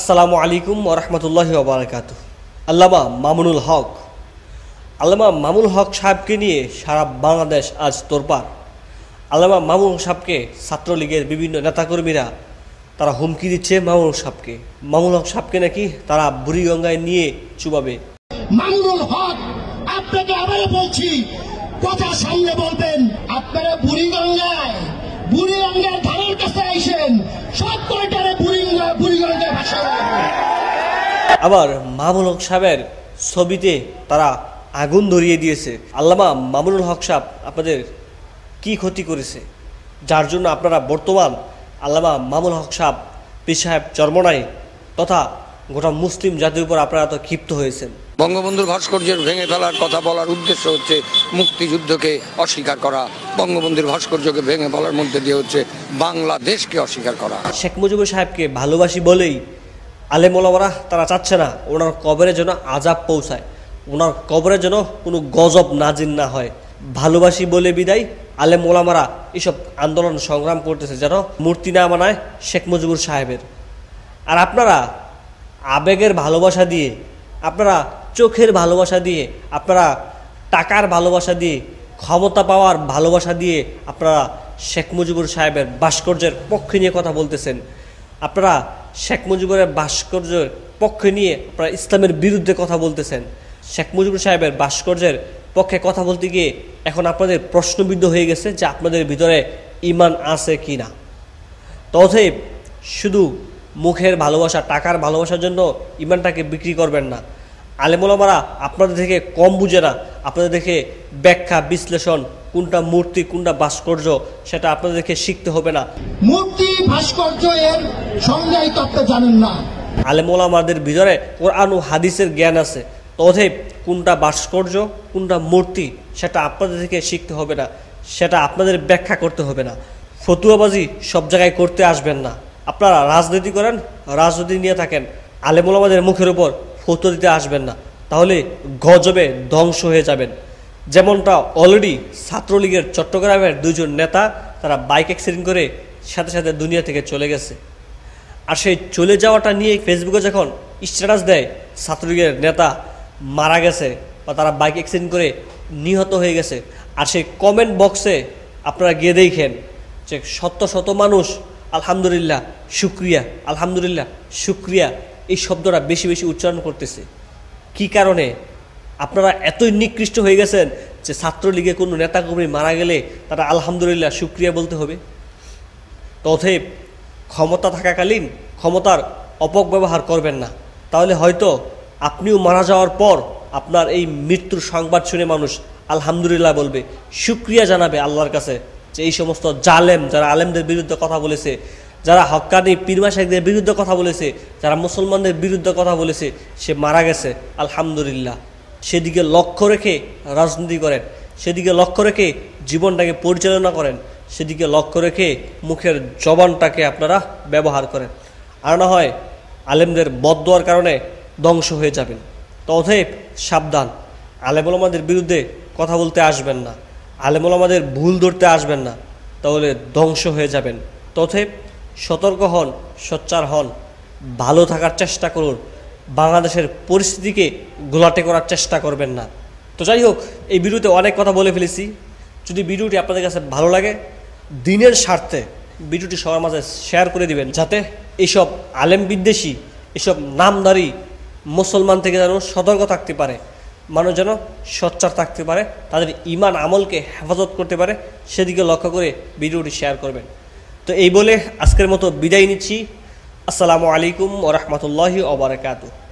আসসালামু আলাইকুম ওরহমতুল্লাহ ওবরাকাত আল্লামা মামুনুল হক আল্লামা মামুল হক সাহেবকে নিয়ে সারা বাংলাদেশ আজ তোরপার আল্লামা মামুন সাহেবকে ছাত্রলীগের বিভিন্ন নেতাকর্মীরা তারা হুমকি দিচ্ছে মামুন সাহেবকে মামুল হক সাহেবকে নাকি তারা বুড়িগঙ্গায় নিয়ে চুবাবে মামুনুল হক আপনাকে আবারও বলছি কথা সামনে বলবেন আপনারা বুড়িগঙ্গায় বুড়িগঙ্গার ধারের কাছে আইসেন সব কয়টারে আবার মামুন হক সাহেবের ছবিতে তারা আগুন ধরিয়ে দিয়েছে আল্লামা মামুনুল হক সাহেব আপনাদের কি ক্ষতি করেছে যার জন্য আপনারা বর্তমান আল্লামা মামুন হক সাহেব পি সাহেব চর্মনায় তথা গোটা মুসলিম জাতির উপর আপনারা এত ক্ষিপ্ত হয়েছেন বঙ্গবন্ধুর ভাস্কর্যের ভেঙে ফেলার কথা বলার উদ্দেশ্য হচ্ছে মুক্তিযুদ্ধকে অস্বীকার করা বঙ্গবন্ধুর ভাস্কর্যকে ভেঙে ফেলার মধ্যে দিয়ে হচ্ছে বাংলাদেশকে অস্বীকার করা শেখ মুজিবুর সাহেবকে ভালোবাসি বলেই আলেমোলামারা তারা চাচ্ছে না ওনার কবরের জন্য আজাব পৌঁছায় ওনার কবরের জন্য কোনো গজব নাজিন না হয় ভালোবাসি বলে বিদায় আলে মোলামারা এসব আন্দোলন সংগ্রাম করতেছে যেন মূর্তি না মানায় শেখ মুজিবুর সাহেবের আর আপনারা আবেগের ভালোবাসা দিয়ে আপনারা চোখের ভালোবাসা দিয়ে আপনারা টাকার ভালোবাসা দিয়ে ক্ষমতা পাওয়ার ভালোবাসা দিয়ে আপনারা শেখ মুজিবুর সাহেবের ভাস্কর্যের পক্ষে নিয়ে কথা বলতেছেন আপনারা শেখ মুজিবুরের ভাস্কর্যের পক্ষে নিয়ে আপনারা ইসলামের বিরুদ্ধে কথা বলতেছেন শেখ মুজিবুর সাহেবের ভাস্কর্যের পক্ষে কথা বলতে গিয়ে এখন আপনাদের প্রশ্নবিদ্ধ হয়ে গেছে যে আপনাদের ভিতরে ইমান আছে কি না তথেব শুধু মুখের ভালোবাসা টাকার ভালোবাসার জন্য ইমানটাকে বিক্রি করবেন না আলেমোলামারা আপনাদের থেকে কম বুঝে না আপনাদের দেখে ব্যাখ্যা বিশ্লেষণ কোনটা মূর্তি কোনটা ভাস্কর্য সেটা আপনাদেরকে শিখতে হবে না মূল ভাস্কর্য এর সংজ্ঞায়িত তত্ত্ব জানেন না আলেমোলামাদের ভিতরে কোরআন ও হাদিসের জ্ঞান আছে অথেব কোনটা ভাস্কর্য কোনটা মূর্তি সেটা আপনাদের থেকে শিখতে হবে না সেটা আপনাদের ব্যাখ্যা করতে হবে না ফতুয়াবাজি সব জায়গায় করতে আসবেন না আপনারা রাজনীতি করেন রাজনীতি নিয়ে থাকেন আলেমোলামাদের মুখের উপর ফতুয়া দিতে আসবেন না তাহলে গজবে ধ্বংস হয়ে যাবেন যেমনটা অলরেডি ছাত্রলীগের চট্টগ্রামের দুজন নেতা তারা বাইক অ্যাক্সিডেন্ট করে সাথে সাথে দুনিয়া থেকে চলে গেছে আর সেই চলে যাওয়াটা নিয়ে ফেসবুকে যখন স্ট্যাটাস দেয় ছাত্রলীগের নেতা মারা গেছে বা তারা বাইক অ্যাক্সিডেন্ট করে নিহত হয়ে গেছে আর সেই কমেন্ট বক্সে আপনারা গিয়ে দেখেন যে শত শত মানুষ আলহামদুলিল্লাহ শুক্রিয়া আলহামদুলিল্লাহ শুক্রিয়া এই শব্দটা বেশি বেশি উচ্চারণ করতেছে কি কারণে আপনারা এতই নিকৃষ্ট হয়ে গেছেন যে ছাত্রলীগে কোনো নেতাকর্মী মারা গেলে তারা আলহামদুলিল্লাহ শুক্রিয়া বলতে হবে তথেব ক্ষমতা থাকাকালীন ক্ষমতার অপব্যবহার করবেন না তাহলে হয়তো আপনিও মারা যাওয়ার পর আপনার এই মৃত্যুর সংবাদ শুনে মানুষ আলহামদুলিল্লাহ বলবে সুক্রিয়া জানাবে আল্লাহর কাছে যে এই সমস্ত জালেম যারা আলেমদের বিরুদ্ধে কথা বলেছে যারা হকানি পীরমা শেখদের বিরুদ্ধে কথা বলেছে যারা মুসলমানদের বিরুদ্ধে কথা বলেছে সে মারা গেছে আলহামদুলিল্লাহ সেদিকে লক্ষ্য রেখে রাজনীতি করেন সেদিকে লক্ষ্য রেখে জীবনটাকে পরিচালনা করেন সেদিকে লক্ষ্য রেখে মুখের জবানটাকে আপনারা ব্যবহার করেন আর না হয় আলেমদের বদ দেওয়ার কারণে ধ্বংস হয়ে যাবেন তথেব সাবধান আলেমুলামাদের বিরুদ্ধে কথা বলতে আসবেন না আলেমুলামাদের ভুল ধরতে আসবেন না তাহলে ধ্বংস হয়ে যাবেন তথেব সতর্ক হন সোচ্চার হন ভালো থাকার চেষ্টা করুন বাংলাদেশের পরিস্থিতিকে গোলাটে করার চেষ্টা করবেন না তো যাই হোক এই ভিডিওতে অনেক কথা বলে ফেলেছি যদি ভিডিওটি আপনাদের কাছে ভালো লাগে দিনের স্বার্থে ভিডিওটি সবার মাঝে শেয়ার করে দিবেন যাতে এইসব আলেম বিদ্বেষী এসব নামদারি মুসলমান থেকে যেন সতর্ক থাকতে পারে মানুষ যেন সচ্চার থাকতে পারে তাদের ইমান আমলকে হেফাজত করতে পারে সেদিকে লক্ষ্য করে ভিডিওটি শেয়ার করবেন তো এই বলে আজকের মতো বিদায় নিচ্ছি আসসালামু আলাইকুম ওরহমতুল্লাহি ওবরাকাতু